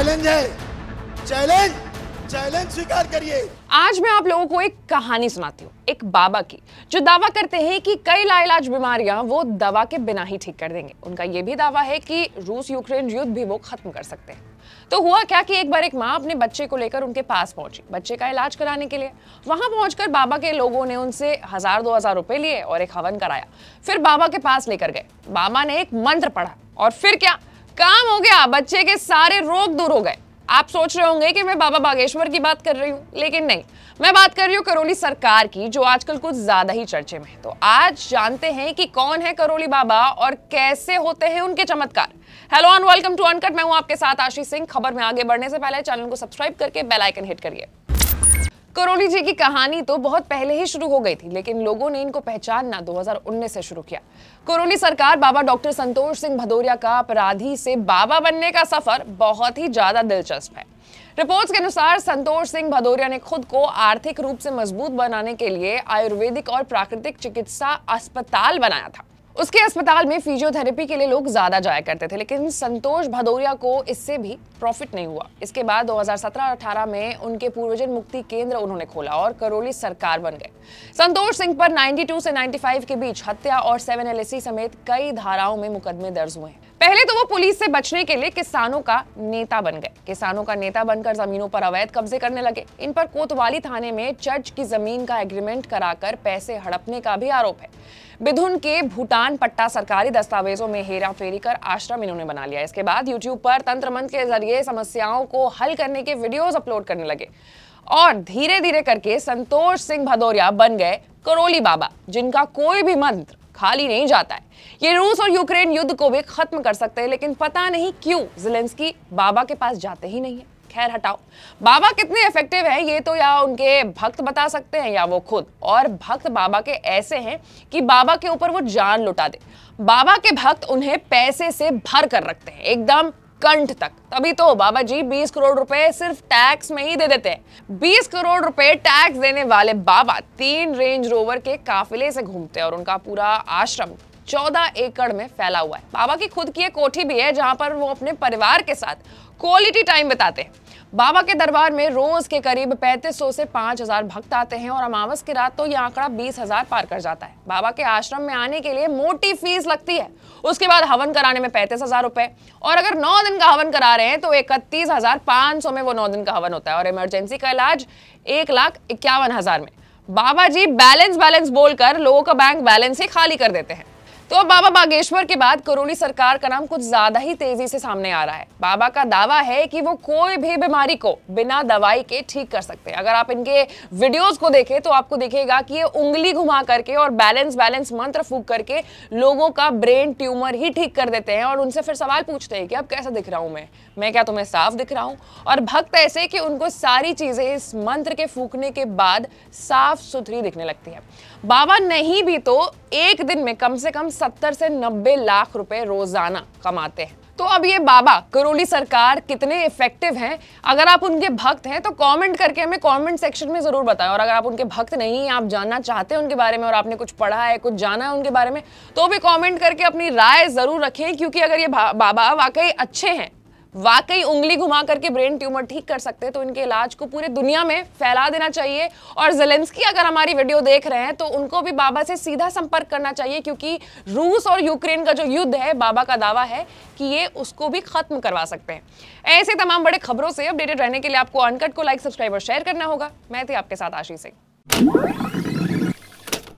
challenge है challenge challenge स्वीकार करिए आज मैं आप लोगों को एक कहानी सुनाती हूँ एक बाबा की जो दावा करते हैं कि कई लाइलाज बीमारियां वो दवा के बिना ही ठीक कर देंगे उनका ये भी दावा है कि रूस यूक्रेन युद्ध भी वो खत्म कर सकते हैं तो हुआ क्या कि एक बार एक माँ अपने बच्चे को लेकर उनके पास पहुंची बच्चे का इलाज कराने के लिए वहां पहुंचकर बाबा के लोगों ने उनसे हजार दो हजार रुपए लिए और एक हवन कराया फिर बाबा के पास लेकर गए बाबा ने एक मंत्र पढ़ा और फिर क्या काम हो गया बच्चे के सारे रोग दूर हो गए आप सोच रहे होंगे कि मैं बाबा बागेश्वर की बात कर रही हूँ लेकिन नहीं मैं बात कर रही हूँ करोली सरकार की जो आजकल कुछ ज्यादा ही चर्चे में है तो आज जानते हैं कि कौन है करोली बाबा और कैसे होते हैं उनके चमत्कार hello and welcome to Uncut मैं हूँ आपके साथ आशीष सिंह खबर में आगे बढ़ने से पहले चैनल को सब्सक्राइब करके बेलाइकन हिट करिए करोली जी की कहानी तो बहुत पहले ही शुरू हो गई थी लेकिन लोगों ने इनको पहचानना 2019 से शुरू किया करोली सरकार बाबा डॉक्टर संतोष सिंह भदौरिया का अपराधी से बाबा बनने का सफर बहुत ही ज्यादा दिलचस्प है रिपोर्ट्स के अनुसार संतोष सिंह भदौरिया ने खुद को आर्थिक रूप से मजबूत बनाने के लिए आयुर्वेदिक और प्राकृतिक चिकित्सा अस्पताल बनाया था उसके अस्पताल में फिजियोथेरेपी के लिए लोग ज्यादा जाया करते थे लेकिन संतोष भदौरिया को इससे भी प्रॉफिट नहीं हुआ इसके बाद 2017-18 में उनके पूर्वजन मुक्ति केंद्र उन्होंने खोला और करोली सरकार बन गए संतोष सिंह पर 92 से 95 के बीच हत्या और सेवन एल समेत कई धाराओं में मुकदमे दर्ज हुए हैं पहले तो वो पुलिस से बचने के लिए किसानों का नेता बन गए किसानों का नेता बनकर जमीनों पर अवैध कब्जे करने लगे इन पर कोतवाली थाने में चर्च की जमीन का एग्रीमेंट कराकर पैसे हड़पने का भी आरोप है बिधुन के भूटान पट्टा सरकारी दस्तावेजों में हेरा फेरी कर आश्रम इन्होंने बना लिया इसके बाद यूट्यूब पर तंत्र मंत्र के जरिए समस्याओं को हल करने के वीडियोज अपलोड करने लगे और धीरे धीरे करके संतोष सिंह भदौरिया बन गए करोली बाबा जिनका कोई भी मंत्र खाली नहीं जाता है ये रूस और यूक्रेन युद्ध को भी खत्म कर सकते हैं लेकिन पता नहीं क्यों जिलेंसकी बाबा के पास जाते ही नहीं है खैर हटाओ बाबा कितने इफेक्टिव हैं ये तो या उनके भक्त बता सकते हैं या वो खुद और भक्त बाबा के ऐसे हैं कि बाबा के ऊपर वो जान लुटा दे बाबा के भक्त उन्हें पैसे से भर कर रखते हैं एकदम कंठ तक तभी तो बाबा जी 20 करोड़ रुपए सिर्फ टैक्स में ही दे देते हैं 20 करोड़ रुपए टैक्स देने वाले बाबा तीन रेंज रोवर के काफिले से घूमते हैं और उनका पूरा आश्रम 14 एकड़ में फैला हुआ है बाबा की खुद की एक कोठी भी है जहां पर वो अपने परिवार के साथ क्वालिटी टाइम बताते हैं बाबा के दरबार में रोज के करीब 3500 से 5000 भक्त आते हैं और अमावस की रात तो ये आंकड़ा बीस हजार पार कर जाता है बाबा के आश्रम में आने के लिए मोटी फीस लगती है उसके बाद हवन कराने में पैंतीस हजार रुपए और अगर नौ दिन का हवन करा रहे हैं तो इकतीस हजार पांच में वो नौ दिन का हवन होता है और इमरजेंसी का इलाज एक लाख इक्यावन हजार में बाबा जी बैलेंस बैलेंस बोलकर लोगों का बैंक बैलेंस ही खाली कर देते हैं तो बाबा बागेश्वर के बाद करोली सरकार का नाम कुछ ज्यादा ही तेजी से सामने आ रहा है बाबा का दावा है कि वो कोई भी बीमारी को बिना दवाई के ठीक कर सकते हैं अगर आप इनके वीडियोस को देखें तो आपको दिखेगा कि ये उंगली घुमा करके और बैलेंस बैलेंस मंत्र फूक करके लोगों का ब्रेन ट्यूमर ही ठीक कर देते हैं और उनसे फिर सवाल पूछते हैं कि अब कैसा दिख रहा हूँ मैं मैं क्या तुम्हें साफ दिख रहा हूँ और भक्त ऐसे कि उनको सारी चीजें इस मंत्र के फूकने के बाद साफ सुथरी दिखने लगती है बाबा नहीं भी तो एक दिन में कम से कम सत्तर से नब्बे लाख रुपए रोजाना कमाते हैं तो अब ये बाबा करोली सरकार कितने इफेक्टिव हैं अगर आप उनके भक्त हैं तो कमेंट करके हमें कमेंट सेक्शन में ज़रूर बताएं और अगर आप उनके भक्त नहीं हैं आप जानना चाहते हैं उनके बारे में और आपने कुछ पढ़ा है कुछ जाना है उनके बारे में तो भी कमेंट करके अपनी राय ज़रूर रखें क्योंकि अगर ये बाबा वाकई अच्छे हैं वाकई उंगली घुमा करके ब्रेन ट्यूमर ठीक कर सकते हैं तो इनके इलाज को पूरे दुनिया में फैला देना चाहिए और जेलेंस्की अगर हमारी वीडियो देख रहे हैं तो उनको भी बाबा से सीधा संपर्क करना चाहिए क्योंकि रूस और यूक्रेन का जो युद्ध है बाबा का दावा है कि ये उसको भी खत्म करवा सकते हैं ऐसे तमाम बड़े खबरों से अपडेटेड रहने के लिए आपको अनकट को लाइक सब्सक्राइब और शेयर करना होगा मैं थी आपके साथ आशीष सिंह